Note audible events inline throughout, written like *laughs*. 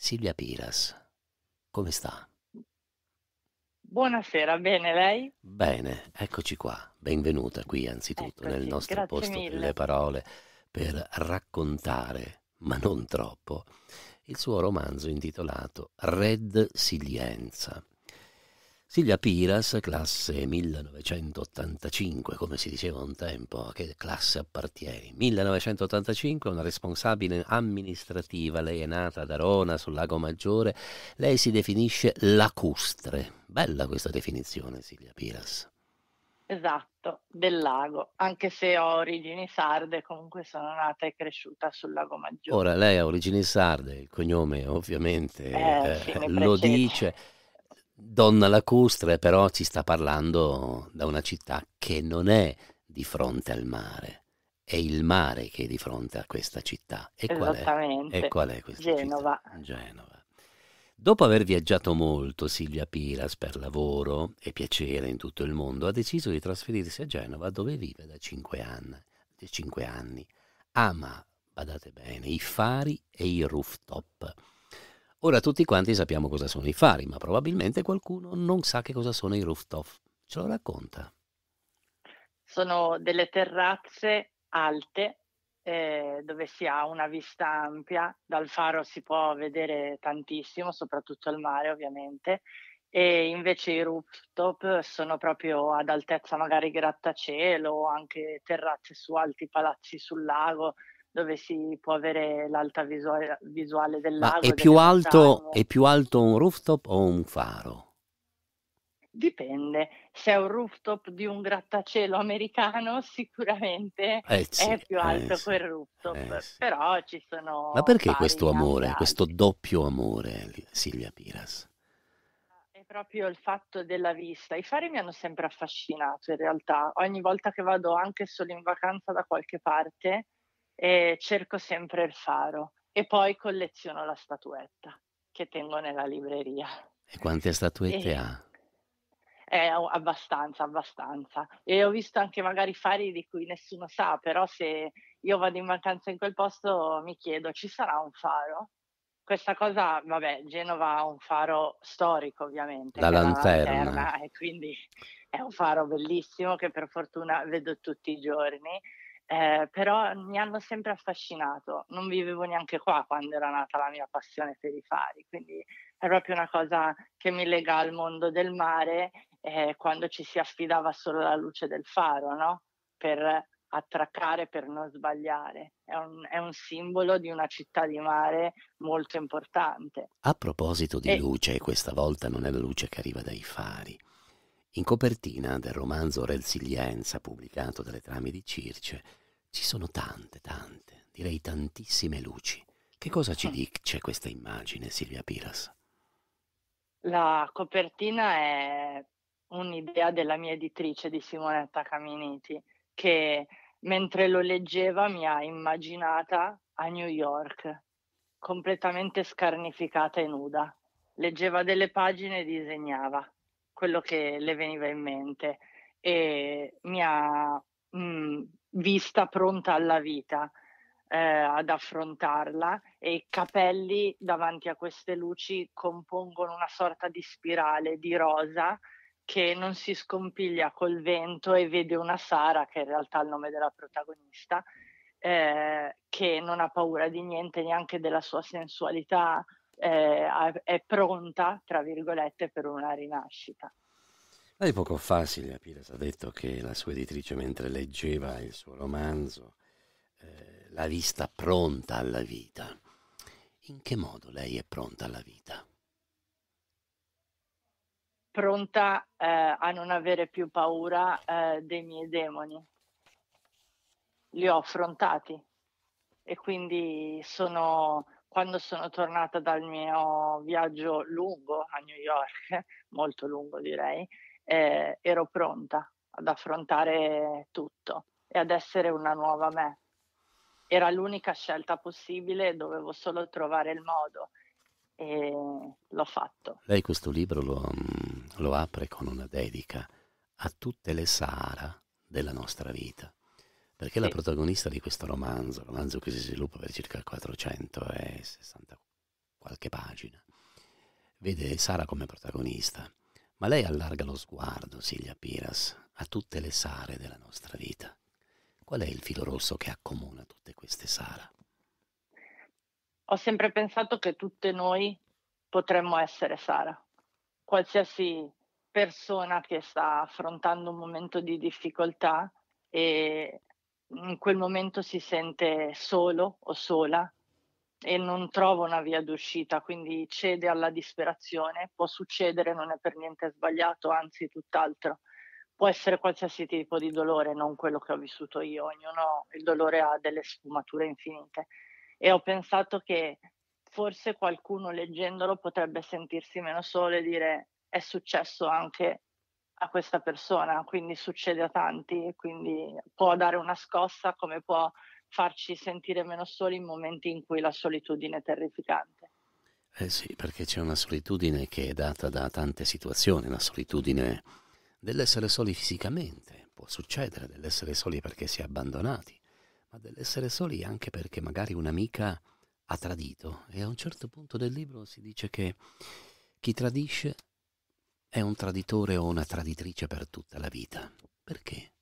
Silvia Piras, come sta? Buonasera, bene lei? Bene, eccoci qua, benvenuta qui anzitutto eccoci, nel nostro posto mille. delle parole per raccontare, ma non troppo, il suo romanzo intitolato Red Silienza. Silvia Piras, classe 1985, come si diceva un tempo, a che classe appartieni? 1985, una responsabile amministrativa, lei è nata ad Arona, sul Lago Maggiore, lei si definisce lacustre. Bella questa definizione, Silvia Piras. Esatto, del lago, anche se ho origini sarde, comunque sono nata e cresciuta sul lago Maggiore. Ora, lei ha origini sarde, il cognome ovviamente eh, eh, lo dice. Donna lacustre però ci sta parlando da una città che non è di fronte al mare, è il mare che è di fronte a questa città. E qual è, e qual è questa Genova. città? Genova. Dopo aver viaggiato molto, Silvia Piras, per lavoro e piacere in tutto il mondo, ha deciso di trasferirsi a Genova, dove vive da cinque anni. 5 anni. Ama, badate bene, i fari e i rooftop Ora tutti quanti sappiamo cosa sono i fari, ma probabilmente qualcuno non sa che cosa sono i rooftop. Ce lo racconta. Sono delle terrazze alte eh, dove si ha una vista ampia, dal faro si può vedere tantissimo, soprattutto il mare ovviamente, e invece i rooftop sono proprio ad altezza magari grattacielo, o anche terrazze su alti palazzi sul lago, dove si può avere l'alta visuale, visuale del lago. Ma è più, alto, è più alto un rooftop o un faro? Dipende, se è un rooftop di un grattacielo *laughs* americano sicuramente eh sì, è più eh alto eh sì, quel rooftop, eh sì. però ci sono... Ma perché questo amore, altri. questo doppio amore, Silvia Piras? È proprio il fatto della vista, i fari mi hanno sempre affascinato in realtà, ogni volta che vado anche solo in vacanza da qualche parte e cerco sempre il faro e poi colleziono la statuetta che tengo nella libreria. E quante statuette e... ha? Eh, abbastanza, abbastanza. E ho visto anche magari fari di cui nessuno sa, però se io vado in vacanza in quel posto mi chiedo, ci sarà un faro? Questa cosa, vabbè, Genova ha un faro storico ovviamente. La lanterna. La lanterna e quindi è un faro bellissimo che per fortuna vedo tutti i giorni eh, però mi hanno sempre affascinato. Non vivevo neanche qua quando era nata la mia passione per i fari, quindi è proprio una cosa che mi lega al mondo del mare eh, quando ci si affidava solo alla luce del faro, no? Per attraccare, per non sbagliare. È un, è un, simbolo di una città di mare molto importante. A proposito di e... luce, questa volta non è la luce che arriva dai fari in copertina del romanzo Resilienza, pubblicato dalle trame di Circe, ci sono tante, tante, direi tantissime luci. Che cosa ci mm. dice questa immagine, Silvia Piras? La copertina è un'idea della mia editrice di Simonetta Caminiti, che mentre lo leggeva mi ha immaginata a New York, completamente scarnificata e nuda. Leggeva delle pagine e disegnava quello che le veniva in mente e mi ha mh, mm, vista pronta alla vita eh, ad affrontarla e i capelli davanti a queste luci compongono una sorta di spirale di rosa che non si scompiglia col vento e vede una Sara, che in realtà è il nome della protagonista, eh, che non ha paura di niente, neanche della sua sensualità, eh, è pronta, tra virgolette, per una rinascita. Lei poco fa, Silvia Pires, ha detto che la sua editrice, mentre leggeva il suo romanzo, eh, l'ha vista pronta alla vita. In che modo lei è pronta alla vita? Pronta eh, a non avere più paura eh, dei miei demoni. Li ho affrontati e quindi sono quando sono tornata dal mio viaggio lungo a New York, *laughs* molto lungo direi, eh, ero pronta ad affrontare tutto e ad essere una nuova me. Era l'unica scelta possibile, dovevo solo trovare il modo e l'ho fatto. Lei questo libro lo, mm, lo apre con una dedica a tutte le Sahara della nostra vita. Perché sì. la protagonista di questo romanzo, romanzo che si sviluppa per circa 460 qualche pagina, vede Sara come protagonista, ma lei allarga lo sguardo, Silvia Piras, a tutte le Sare della nostra vita. Qual è il filo rosso che accomuna tutte queste Sara? Ho sempre pensato che tutte noi potremmo essere Sara. Qualsiasi persona che sta affrontando un momento di difficoltà e in quel momento si sente solo o sola e non trova una via d'uscita, quindi cede alla disperazione, può succedere, non è per niente sbagliato, anzi tutt'altro. Può essere qualsiasi tipo di dolore, non quello che ho vissuto io, ognuno il dolore ha delle sfumature infinite e ho pensato che forse qualcuno leggendolo potrebbe sentirsi meno solo e dire è successo anche a questa persona, quindi succede a tanti, quindi può dare una scossa come può farci sentire meno soli in momenti in cui la solitudine è terrificante. Eh sì, perché c'è una solitudine che è data da tante situazioni, la solitudine dell'essere soli fisicamente, può succedere, dell'essere soli perché si è abbandonati, ma dell'essere soli anche perché magari un'amica ha tradito e a un certo punto del libro si dice che chi tradisce è un traditore o una traditrice per tutta la vita. Perché?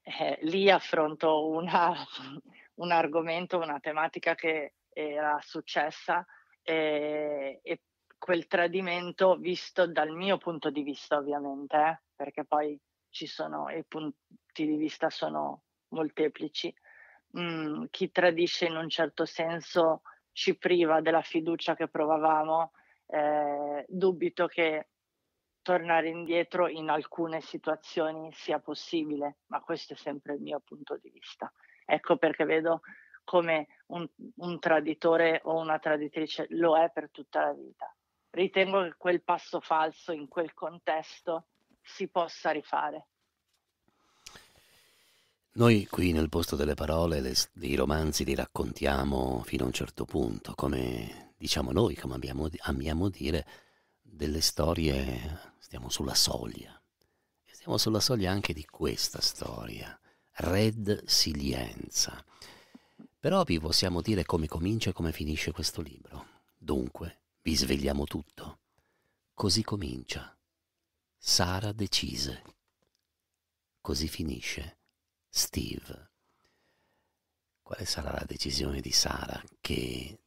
Eh, lì affronto una, *laughs* un argomento, una tematica che era successa e, eh, e, quel tradimento visto dal mio punto di vista ovviamente, eh, perché poi ci sono i punti di vista sono molteplici. Mm, chi tradisce in un certo senso ci priva della fiducia che provavamo eh, dubito che tornare indietro in alcune situazioni sia possibile, ma questo è sempre il mio punto di vista. Ecco perché vedo come un, un traditore o una traditrice lo è per tutta la vita. Ritengo che quel passo falso in quel contesto si possa rifare. Noi qui nel posto delle parole le, dei romanzi li raccontiamo fino a un certo punto, come diciamo noi, come abbiamo, amiamo dire, delle storie, stiamo sulla soglia. E stiamo sulla soglia anche di questa storia, Red Silienza. Però vi possiamo dire come comincia e come finisce questo libro. Dunque, vi svegliamo tutto. Così comincia. Sara decise. Così finisce. Steve. Quale sarà la decisione di Sara che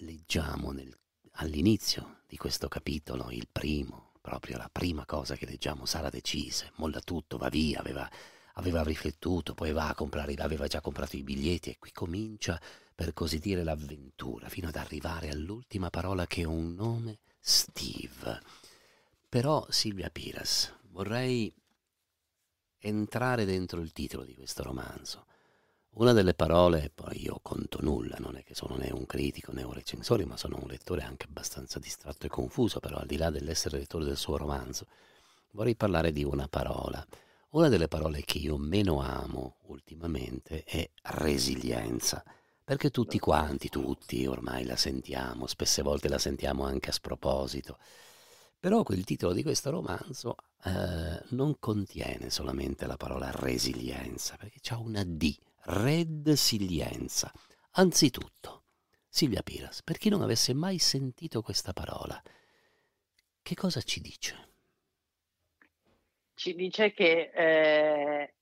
leggiamo nel, all'inizio di questo capitolo, il primo, proprio la prima cosa che leggiamo, Sara decise, molla tutto, va via, aveva, aveva riflettuto, poi va a comprare, aveva già comprato i biglietti e qui comincia, per così dire, l'avventura, fino ad arrivare all'ultima parola che è un nome, Steve. Però Silvia Piras, vorrei entrare dentro il titolo di questo romanzo. Una delle parole, poi io conto nulla, non è che sono né un critico né un recensore, ma sono un lettore anche abbastanza distratto e confuso, però al di là dell'essere lettore del suo romanzo, vorrei parlare di una parola. Una delle parole che io meno amo ultimamente è resilienza, perché tutti quanti, tutti ormai la sentiamo, spesse volte la sentiamo anche a sproposito. Però il titolo di questo romanzo eh, non contiene solamente la parola resilienza, perché c'è una D Red Silienza. Anzitutto, Silvia Piras, per chi non avesse mai sentito questa parola, che cosa ci dice? Ci dice che eh,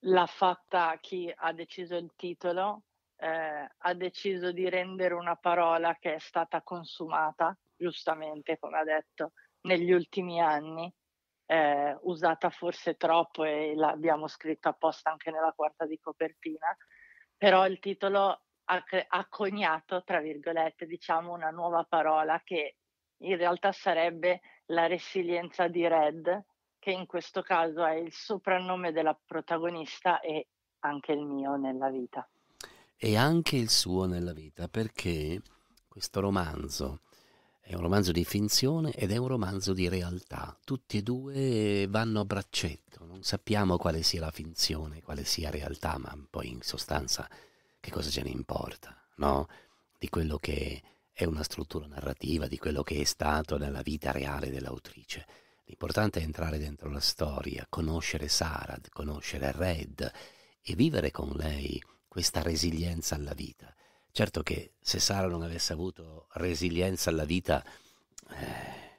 l'ha fatta chi ha deciso il titolo, eh, ha deciso di rendere una parola che è stata consumata, giustamente come ha detto, negli ultimi anni eh, usata forse troppo e l'abbiamo scritto apposta anche nella quarta di copertina, però il titolo ha, cre- ha coniato, tra virgolette, diciamo una nuova parola che in realtà sarebbe la resilienza di Red, che in questo caso è il soprannome della protagonista e anche il mio nella vita. E anche il suo nella vita, perché questo romanzo è un romanzo di finzione ed è un romanzo di realtà. Tutti e due vanno a braccetto, non sappiamo quale sia la finzione, quale sia realtà, ma poi in sostanza che cosa ce ne importa, no? Di quello che è una struttura narrativa, di quello che è stato nella vita reale dell'autrice. L'importante è entrare dentro la storia, conoscere Sarah, conoscere Red e vivere con lei questa resilienza alla vita. Certo che se Sara non avesse avuto resilienza alla vita, eh,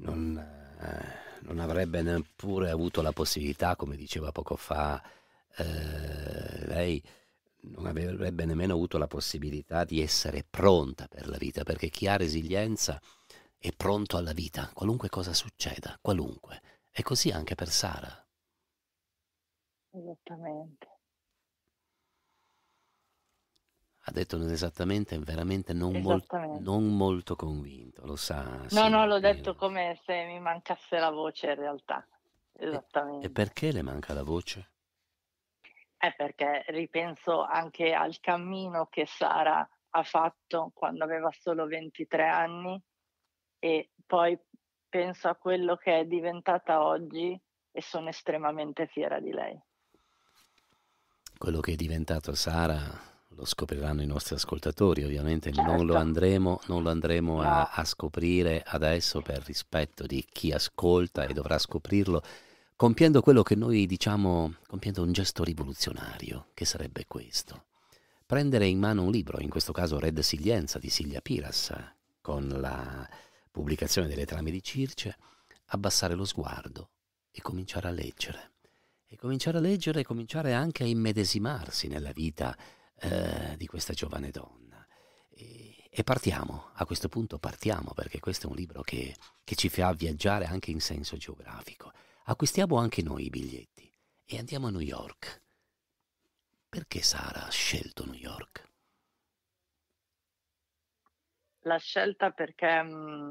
non, eh, non, avrebbe neppure avuto la possibilità, come diceva poco fa eh, lei, non avrebbe nemmeno avuto la possibilità di essere pronta per la vita, perché chi ha resilienza è pronto alla vita, qualunque cosa succeda, qualunque. È così anche per Sara. Esattamente. ha detto esattamente, veramente non, esattamente. Mol, non molto convinto, lo sa. Sì, no, no, l'ho detto come se mi mancasse la voce in realtà. Esattamente. e perché le manca la voce? È perché ripenso anche al cammino che Sara ha fatto quando aveva solo 23 anni e poi penso a quello che è diventata oggi e sono estremamente fiera di lei. Quello che è diventato Sara lo scopriranno i nostri ascoltatori, ovviamente certo. non, lo andremo, non lo andremo, a, a scoprire adesso per rispetto di chi ascolta e dovrà scoprirlo, compiendo quello che noi diciamo, compiendo un gesto rivoluzionario, che sarebbe questo. Prendere in mano un libro, in questo caso Red Silienza di Silvia Piras, con la pubblicazione delle trame di Circe, abbassare lo sguardo e cominciare a leggere. E cominciare a leggere e cominciare anche a immedesimarsi nella vita eh, di questa giovane donna. E, e, partiamo, a questo punto partiamo, perché questo è un libro che, che ci fa viaggiare anche in senso geografico. Acquistiamo anche noi i biglietti e andiamo a New York. Perché Sara ha scelto New York? L'ha scelta perché mh, mm,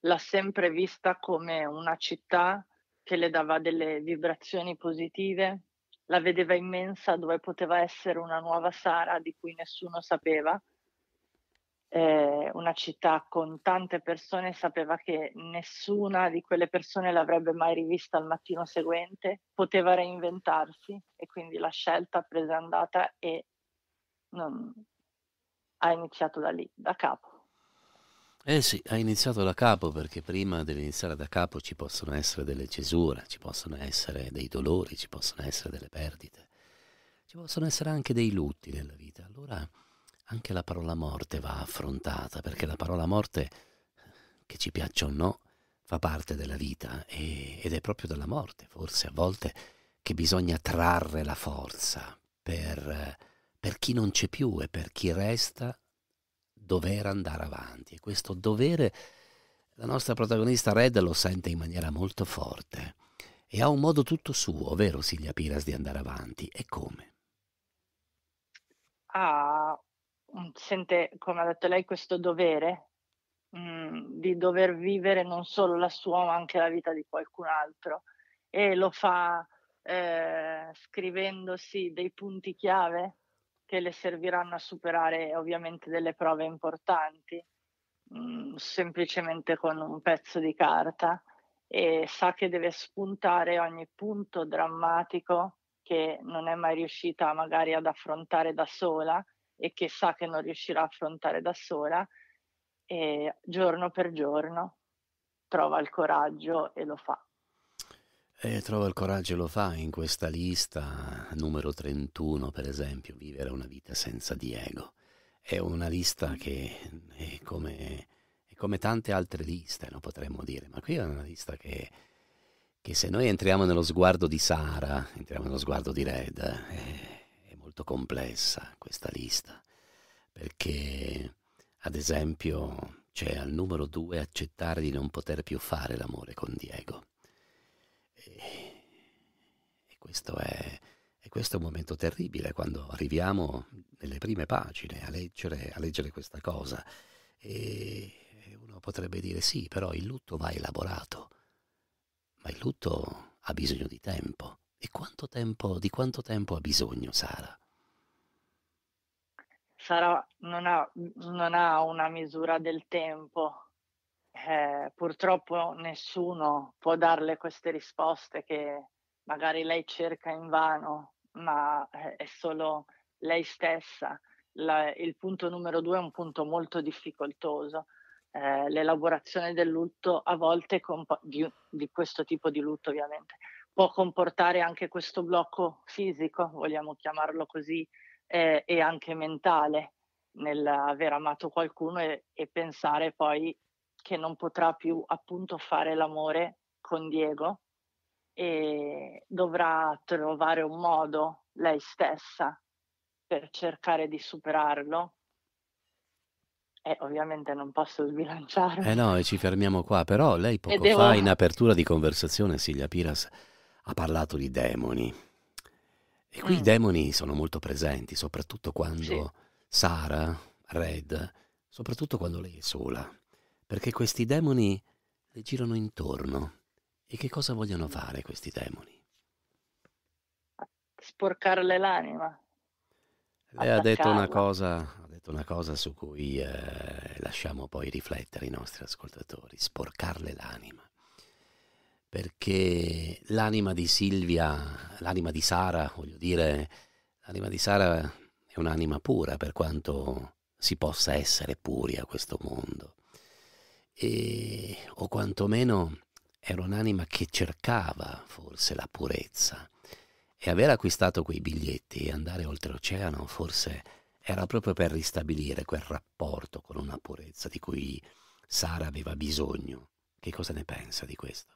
l'ha sempre vista come una città che le dava delle vibrazioni positive, la vedeva immensa dove poteva essere una nuova Sara di cui nessuno sapeva, eh, una città con tante persone, sapeva che nessuna di quelle persone l'avrebbe mai rivista al mattino seguente, poteva reinventarsi e quindi la scelta presa è andata e non... ha iniziato da lì, da capo. Eh sì, ha iniziato da capo perché prima dell'iniziare da capo ci possono essere delle cesure, ci possono essere dei dolori, ci possono essere delle perdite, ci possono essere anche dei lutti nella vita. Allora anche la parola morte va affrontata perché la parola morte, che ci piaccia o no, fa parte della vita e, ed è proprio dalla morte, forse a volte, che bisogna trarre la forza per, per chi non c'è più e per chi resta dover andare avanti. E questo dovere la nostra protagonista Red lo sente in maniera molto forte e ha un modo tutto suo, vero Silvia Piras, di andare avanti. E come? Ah, sente, come ha detto lei, questo dovere mh, mm, di dover vivere non solo la sua, ma anche la vita di qualcun altro. E lo fa eh, scrivendosi dei punti chiave che le serviranno a superare ovviamente delle prove importanti, mh, mm, semplicemente con un pezzo di carta e sa che deve spuntare ogni punto drammatico che non è mai riuscita magari ad affrontare da sola e che sa che non riuscirà a affrontare da sola e giorno per giorno trova il coraggio e lo fa. E trova il coraggio e lo fa in questa lista, numero 31 per esempio, vivere una vita senza Diego. È una lista che è come, è come tante altre liste, no, potremmo dire, ma qui è una lista che, che, se noi entriamo nello sguardo di Sara, entriamo nello sguardo di Red, è, eh, è molto complessa questa lista, perché ad esempio c'è al numero 2 accettare di non poter più fare l'amore con Diego e, questo è, e questo è un momento terribile quando arriviamo nelle prime pagine a leggere, a leggere questa cosa. E uno potrebbe dire sì, però il lutto va elaborato, ma il lutto ha bisogno di tempo. E quanto tempo, di quanto tempo ha bisogno Sara? Sara non ha, non ha una misura del tempo, eh, purtroppo nessuno può darle queste risposte che magari lei cerca in vano, ma eh, è solo lei stessa. La, il punto numero due è un punto molto difficoltoso. Eh, l'elaborazione del lutto a volte comp- di, di, questo tipo di lutto ovviamente può comportare anche questo blocco fisico, vogliamo chiamarlo così, eh, e anche mentale nell'aver amato qualcuno e, e pensare poi che non potrà più appunto fare l'amore con Diego e dovrà trovare un modo lei stessa per cercare di superarlo. E ovviamente non posso sbilanciare. Eh no, e ci fermiamo qua, però lei poco devo... fa in apertura di conversazione Silvia Piras ha parlato di demoni. E qui mm. i demoni sono molto presenti, soprattutto quando sì. Sara, Red, soprattutto quando lei è sola perché questi demoni le girano intorno. E che cosa vogliono fare questi demoni? Sporcarle l'anima. Lei ha detto, una cosa, ha detto una cosa su cui eh, lasciamo poi riflettere i nostri ascoltatori, sporcarle l'anima. Perché l'anima di Silvia, l'anima di Sara, voglio dire, l'anima di Sara è un'anima pura per quanto si possa essere puri a questo mondo e, o quantomeno era un'anima che cercava forse la purezza e aver acquistato quei biglietti e andare oltreoceano forse era proprio per ristabilire quel rapporto con una purezza di cui Sara aveva bisogno. Che cosa ne pensa di questo?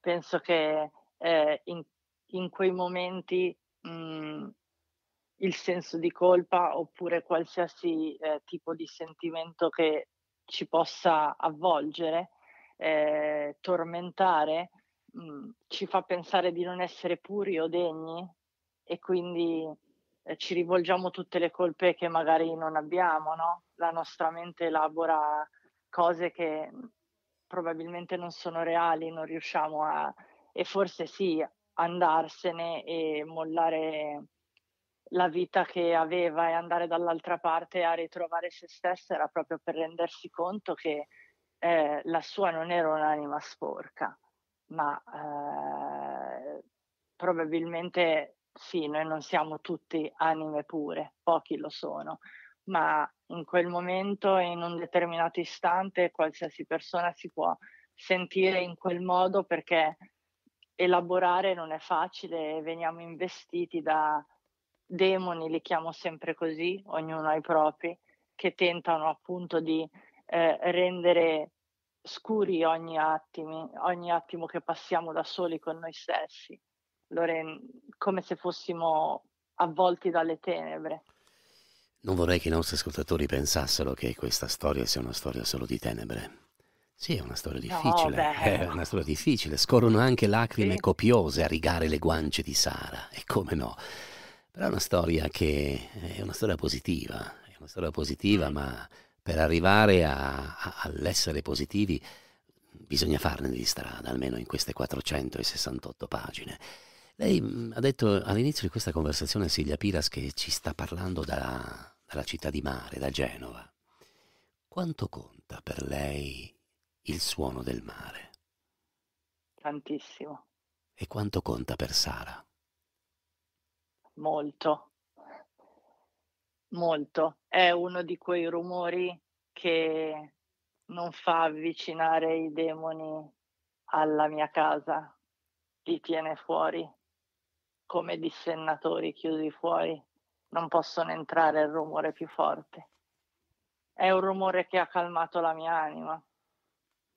Penso che eh, in, in, quei momenti mh, mm, il senso di colpa oppure qualsiasi eh, tipo di sentimento che ci possa avvolgere, eh, tormentare, mh, mm, ci fa pensare di non essere puri o degni e quindi eh, ci rivolgiamo tutte le colpe che magari non abbiamo, no? La nostra mente elabora cose che mm, probabilmente non sono reali, non riusciamo a... e forse sì, andarsene e mollare la vita che aveva e andare dall'altra parte a ritrovare se stessa era proprio per rendersi conto che eh, la sua non era un'anima sporca, ma eh, probabilmente sì, noi non siamo tutti anime pure, pochi lo sono, ma in quel momento, in un determinato istante, qualsiasi persona si può sentire in quel modo perché elaborare non è facile e veniamo investiti da demoni, li chiamo sempre così, ognuno ha i propri, che tentano appunto di eh, rendere scuri ogni attimo, ogni attimo che passiamo da soli con noi stessi, Loren, come se fossimo avvolti dalle tenebre. Non vorrei che i nostri ascoltatori pensassero che questa storia sia una storia solo di tenebre. Sì, è una storia difficile. No, *laughs* è una storia difficile. Scorrono anche lacrime sì. copiose a rigare le guance di Sara. E come no? Però è una storia che è una storia positiva, è una storia positiva, ma per arrivare a, a, all'essere positivi bisogna farne di strada, almeno in queste 468 pagine. Lei mm, ha detto all'inizio di questa conversazione, Silvia Piras, che ci sta parlando da, dalla città di mare, da Genova. Quanto conta per lei il suono del mare? Tantissimo. E quanto conta per Sara? molto, molto. È uno di quei rumori che non fa avvicinare i demoni alla mia casa, li tiene fuori come dissennatori chiusi fuori, non possono entrare il rumore più forte. È un rumore che ha calmato la mia anima,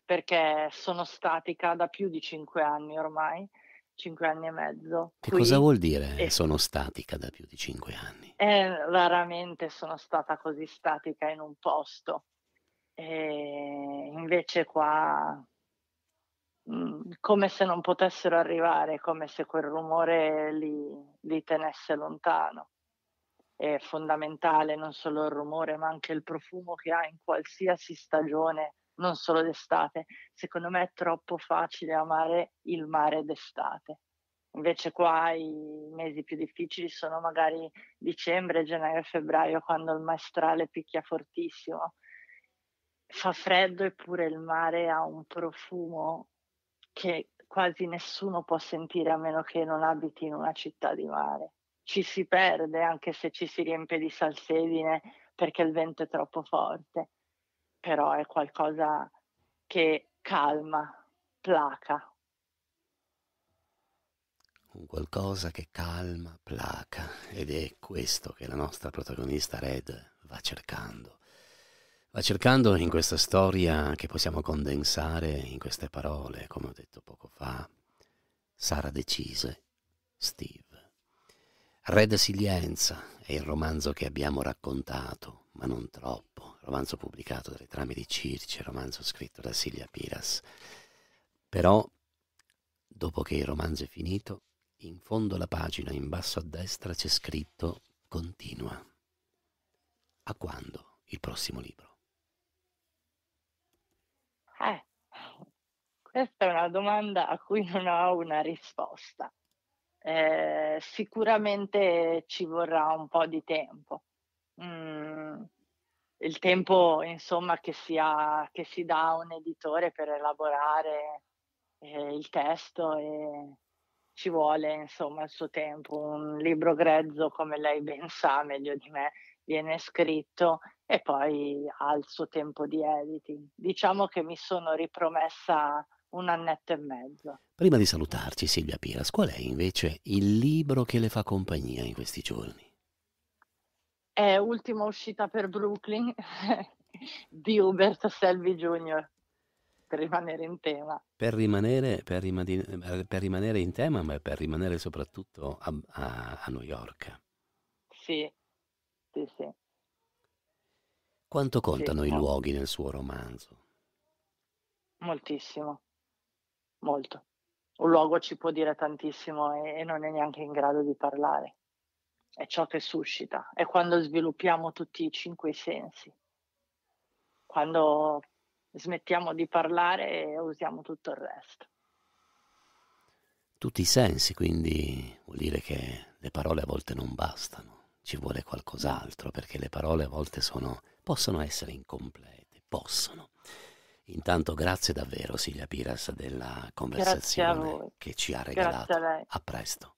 perché sono statica da più di cinque anni ormai cinque anni e mezzo. Che qui. cosa vuol dire e... sono statica da più di cinque anni? Eh, raramente sono stata così statica in un posto. E invece qua mh, mm, come se non potessero arrivare, come se quel rumore li, li tenesse lontano. È fondamentale non solo il rumore, ma anche il profumo che ha in qualsiasi stagione non solo d'estate. Secondo me è troppo facile amare il mare d'estate. Invece qua i mesi più difficili sono magari dicembre, gennaio e febbraio, quando il maestrale picchia fortissimo. Fa freddo eppure il mare ha un profumo che quasi nessuno può sentire a meno che non abiti in una città di mare. Ci si perde anche se ci si riempie di salsedine perché il vento è troppo forte però è qualcosa che calma, placa. Un qualcosa che calma, placa ed è questo che la nostra protagonista Red va cercando. Va cercando in questa storia che possiamo condensare in queste parole, come ho detto poco fa, Sara decise, Steve. Red Silienza è il romanzo che abbiamo raccontato, ma non troppo, romanzo pubblicato dalle trame di Circe, romanzo scritto da Silvia Piras. Però, dopo che il romanzo è finito, in fondo alla pagina, in basso a destra, c'è scritto continua. A quando il prossimo libro? Eh, questa è una domanda a cui non ho una risposta. Eh, sicuramente ci vorrà un po' di tempo mh, mm, il tempo insomma, che, si ha, che si dà a un editore per elaborare eh, il testo e ci vuole insomma, il suo tempo. Un libro grezzo, come lei ben sa meglio di me, viene scritto e poi ha il suo tempo di editing. Diciamo che mi sono ripromessa un annetto e mezzo. Prima di salutarci, Silvia Piras, qual è invece il libro che le fa compagnia in questi giorni? è Ultima uscita per Brooklyn *laughs* di Hubert Selby Jr. Per rimanere in tema. Per rimanere, per rimanere, per rimanere in tema, ma per rimanere soprattutto a, a, a New York. Sì, sì, sì. Quanto contano sì, i no. luoghi nel suo romanzo? Moltissimo, molto. Un luogo ci può dire tantissimo e, e non è neanche in grado di parlare è ciò che suscita, è quando sviluppiamo tutti i cinque sensi, quando smettiamo di parlare e usiamo tutto il resto. Tutti i sensi, quindi vuol dire che le parole a volte non bastano, ci vuole qualcos'altro, perché le parole a volte sono, possono essere incomplete, possono. Intanto grazie davvero Silvia Piras della conversazione che ci ha regalato. Grazie A, a presto.